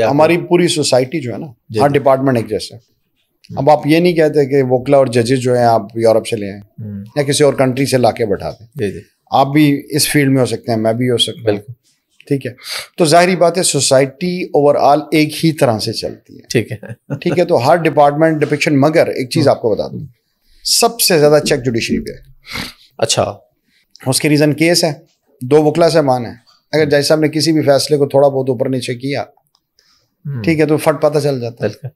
हमारी पूरी सोसाइटी जो है ना हर डिपार्टमेंट एक जैसा हम्म। अब आप ये नहीं कहते कि वोकला और जजेस जो हैं आप यूरोप से ले आए हम्म। या किसी और कंट्री से लाके बैठा दें आप भी इस फील्ड में हो सकते हैं मैं भी हो सकता बिल्कुल ठीक है तो जाहिर बात है सोसाइटी ओवरऑल एक ही तरह से चलती है ठीक है ठीक है तो हर डिपार्टमेंट डिपिक्शन मगर एक चीज़ हम्म। आपको बता दू सबसे ज़्यादा चेक जुडिशरी पे अच्छा उसके रीज़न केस है दो वकला से मान है अगर जज साहब ने किसी भी फैसले को थोड़ा बहुत ऊपर नीचे किया हम्म। ठीक है तो फट पता चल जाता है